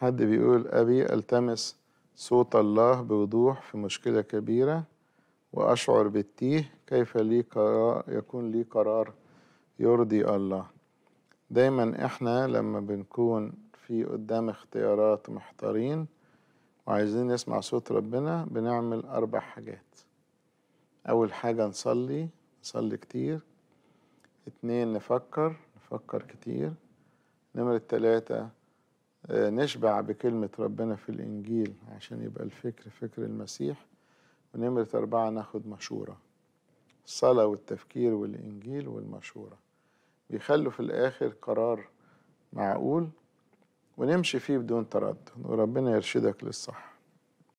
حد بيقول أبي ألتمس صوت الله بوضوح في مشكلة كبيرة وأشعر بالتيه كيف لي قرار يكون لي قرار يرضي الله دايما إحنا لما بنكون في قدام اختيارات محتارين وعايزين نسمع صوت ربنا بنعمل أربع حاجات أول حاجة نصلي نصلي كتير اتنين نفكر نفكر كتير نمرة تلاتة آه، نشبع بكلمة ربنا في الإنجيل عشان يبقى الفكر فكر المسيح ونمرة أربعة ناخد مشورة الصلاة والتفكير والإنجيل والمشورة بيخلوا في الآخر قرار معقول ونمشي فيه بدون تردد وربنا يرشدك للصح